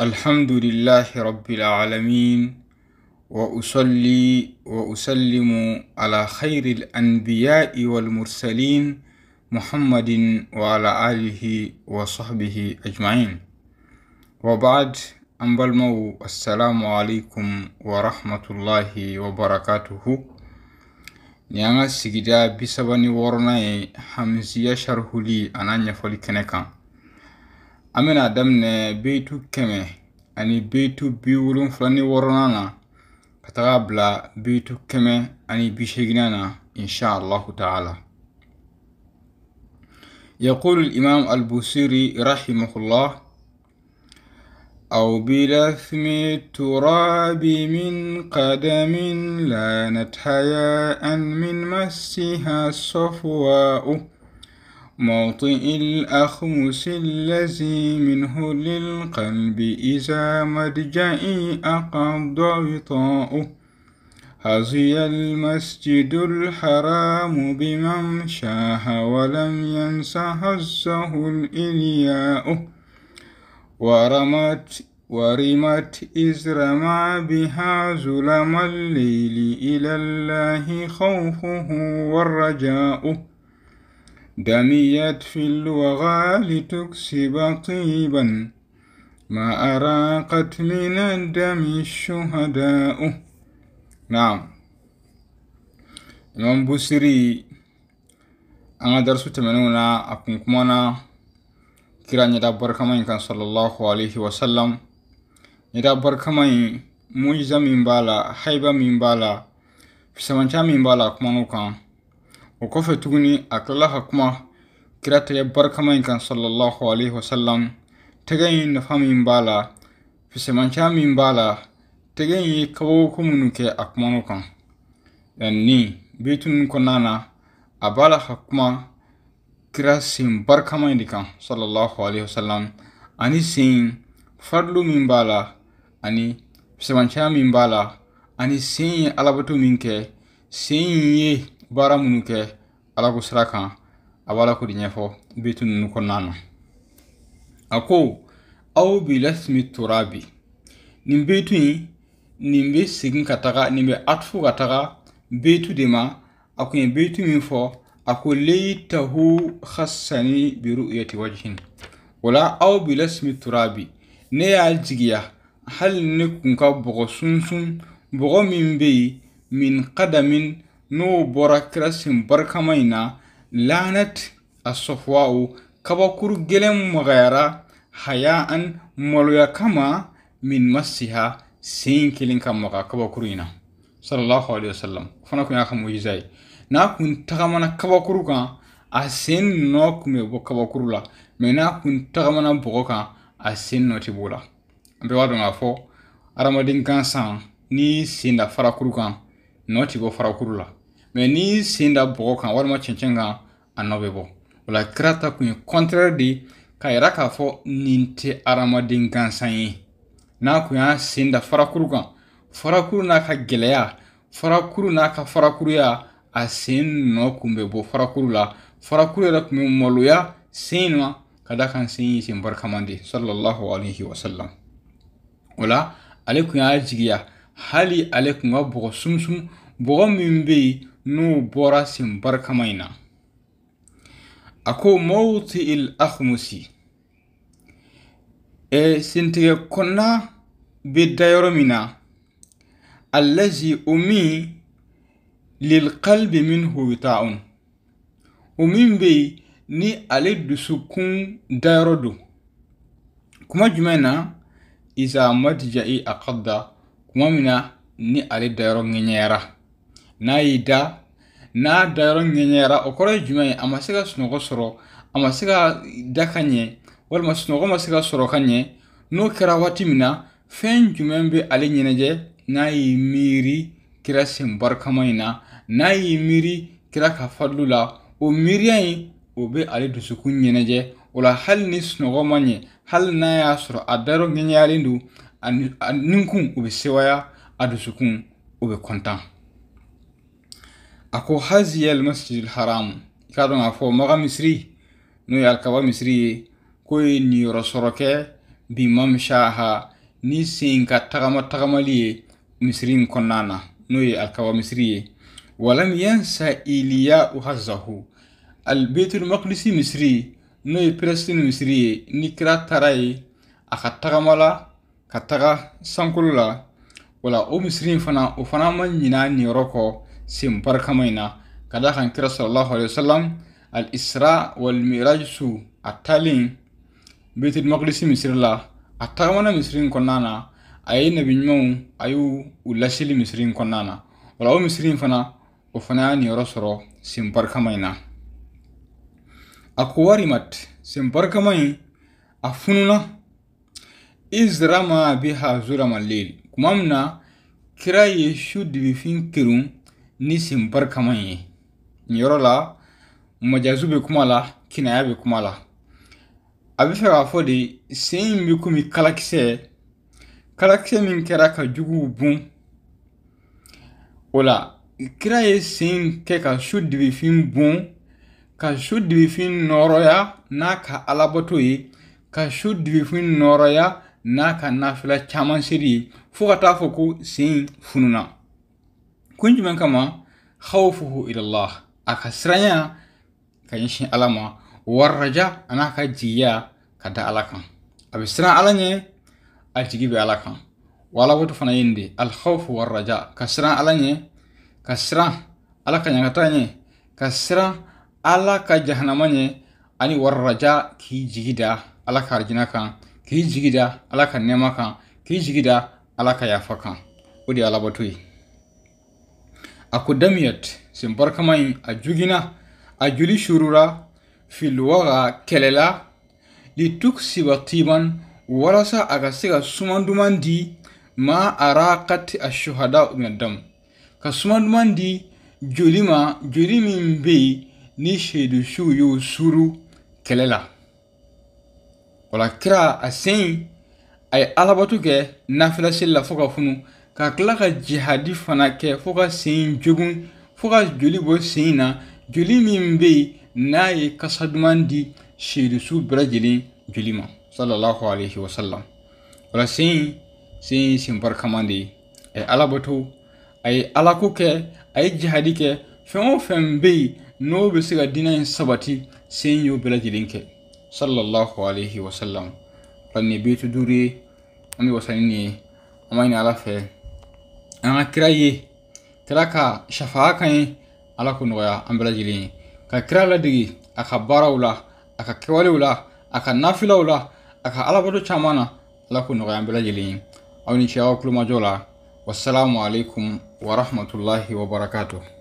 الحمد لله رب العالمين وأصلي وأسلم على خير الأنبياء والمرسلين محمد وعلى آله وصحبه أجمعين وبعد أنبال مو السلام عليكم ورحمة الله وبركاته نعم an ka ورناي حمزية wɔɔrɔnan أنا hamisiya sharhuli أمنا دمنا بيتو كمي أني بيتو بيولون فلاني ورنانا كتغابلا بيتو كمي أني بيشيغنانا إن شاء الله تعالى يقول الإمام البوسيري رحمه الله أو بلثم التراب من قدم لانت حياء من مسها الصفواء موطئ الأخمس الذي منه للقلب إذا مدجئي أقض وطاؤه هزي المسجد الحرام بمن شاه ولم ينس هزه الإلياء ورمت ورمت إذ رمى بها ظلم الليل إلى الله خوفه والرجاء دميت في الوغى لتكسب طيبا ما أراقت من الدم الشهداء نعم imam busiri an ga darsu tamanin a kuma na kira ya dabar kamar kan sallallahu alaihi wasallam ya dabar kamar mujiza min bala haiba min bala fisamanta min bala kuma nukan o kɔfɛ tuguni a kilala ka kuma kira tɛgɛ barikama in kan sallallahu alaihi wasallam tɛgɛ in nafa min b'a la fisɛmaciya min b'a la tɛgɛ in ye kabako minnu kɛ a kumano kan yanni bitu ninnu a b'a la ka kuma kira sen barikama in de kan sallallahu alaihi wasallam ani sen farilu min b'a la ani sɛbɛncɛya min b'a la ani sen ye alabato min kɛ sen ye baara minnu kɛ ala ko sira kan a la ko de ɲɛfɔ betu ninnu kɔnɔna na a ko aw bi lasimi tora bi nin betu in nin bɛ segin ka taga nin bɛ atufu ka taga betu de ma a kun ye betu min fɔ a ko leitahu hasani biru'yati wajhin o la aw bi lasimi tora bi ne y'a jigiya hali ne kun ka bɔgɔ sunsun bɔgɔ min bɛ yen min kadamin n'o bɔra kira sen barikama in na lanat asafwa'u kabakuru gɛlɛn magayara haya'an maloya kama min masiha sin kelen ka maga kabakuru in na sallallahu alaihi wasallam fana kun y'a ka mujiza n'a kun tagamana kabakuru kan a sen nɔ kun bɛ kabakuru la mɛ n'a kun tagamana bɔgɔ kan a sen nɔ tɛ b'o la an bɛɛ b'a gansan ni sen da farakuru kan nɔ ti bɔ farakuru la mɛ ni sen da bɔgɔ kan walima cɛncɛn kan a nɔ bɛ bɔ o la kira ta kun ye kɔntɛrɛ de k'a yira k'a fɔ nin tɛ adamaden gansan ye n'a kun y'a sen da farakuru kan farakuru n'a ka gɛlɛya farakuru n'a ka farakuruya a sen nɔ kun bɛ bɔ farakuru la farakuru yɛrɛ kun bɛ maloya sen ma ka da kan sen ye sen barikaman de sallallahu alaihi wasallam o la ale kun y'a jigiya hali ale kun ka bɔgɔ sumsum bɔgɔ min bɛ yen n'o bɔra sen barikama in na a ko mawuti il akhmusi e sentigɛ kɔnɔna bɛ da yɔrɔ min na alazi o min lil kalbi min huwita'un o min bɛ yen ni ale dusukun dayɔrɔ don kuma jumɛn na iza madja'i aqadda kuma min na ni ale dayɔrɔ ŋɛɲɛyara n'a y'i da n'a dayɔrɔ ŋɛɲɛyara o kɔrɔ ye jumɛn ye a ma se ka sunɔgɔ sɔrɔ a ma se ka da ka ɲɛ walima sunɔgɔ ma se ka sɔrɔ ka ɲɛ n'o kɛra waati min na fɛn jumɛn bɛ ale ɲɛnajɛ n'a y'i miiri kira sen barikama in na n'a y'i miiri kira ka fadlu la o miiriya in o bɛ ale dusukun ɲɛnajɛ o la hali ni sunɔgɔ ma ɲɛ hali n'a y'a sɔrɔ a dayɔrɔ ŋɛɲɛyalen don a ninkun o bɛ sewaya a dusukun o bɛ kɔntan a ko haziyal masjidil haram i k'a dɔn k'a fɔ maga misiri n'o ye alikaba misiri ye ko ye niyɔrɔ sɔrɔ kɛ bi mamshaha ni sen ka tagama tagamali ye misiri in kɔnɔna na n'o ye alikaba misiri ye walam yansa iliya hazahu albetul maqdisi misiri n'o ye misiri ye ni kira taara ye a ka tagama la ka taga sankolo la wala o misiri fana o fana ma ɲina niyɔrɔ kɔ sen barikama na ka da kan kira sallallahu alaihi wasallam al isra wal miraj su a talen betul maqdisi misiri la a tagamana misiri in kɔnɔna na a ye nabi ɲumanw a y'u u laseli misiri in kɔnɔna na wala o misiri fana o fana y'a niyɔrɔ sɔrɔ sen barikama na a ko warimat sen barikama a fununa izrama biha zurama leli kuma kira ye su dibifin kirun ni sin barkaman ye nin yɔrɔ la majazu be kuma la kinaya be kuma la a be fɛ k'a fɔ de sen in be komi kalakisɛ kalakisɛ min kɛra ka juguw bun o la kira ye sen kɛ ka su dibifin bun ka su dibifin nɔɔrɔya n'a ka alabato ye ka su dibifin nɔɔrɔya n'a ka nafila caman seli ye fo ka taa fɔ ko sen fununa kun jumɛn kama khawfuhu ilallah a ka siranya ka ɲɛsin ala ma waraja a n'a ka jigiya ka da ala kan a bɛ siran ala ɲɛ a jigi bɛ ala kan walawato fana yin de alkhawfu waraja ka siran ala ɲɛ ka siran ala ka ɲagata ɲɛ ka siran ala ka jahanama ɲɛ ani waraja k'i jigi da ala ka arjina kan k'i jigi da ala ka nɛɛma kan k'i jigi da ala ka yafa kan o de ye alabato ye a ko damiyat sen barkama in a jugina a joli surura filwaga kɛlɛla lituksiba timan walasa a ka se ka suman duman di ma arakat ashuhada min dam ka suman duman di joli ma joli min be yen ni shaidu y'o suru kɛlɛ la O kira a sen in a ye alabato kɛ nafila seli la fo ka funu ka tila ka jihadi fana kɛ fo ka sen in jogun fo ka joli bɔ sen in na joli min bɛ yen n'a ye kasa duman di seerisu bɛɛ lajɛlen joli ma sallallahu alaihi wa sallam o la sen in sen in sen barikaman de ye a ye alabato a ye alako kɛ a ye jihadi kɛ fɛn o fɛn bɛ yen n'o bɛ se ka diinɛ in sabati sen y'o bɛɛ lajɛlen kɛ صلى الله عليه وسلم فني بيت دوري أني وصلني أما إني على فه أنا كرايي تلاكا شفاء كاني على كنوايا أمبلا جلي كرا لدي أخبار ولا أكوالي ولا أك نافلة ولا أك على بدو شمانا على كنوايا أمبلا جلي أو نشاء كل ما جولا والسلام عليكم ورحمة الله وبركاته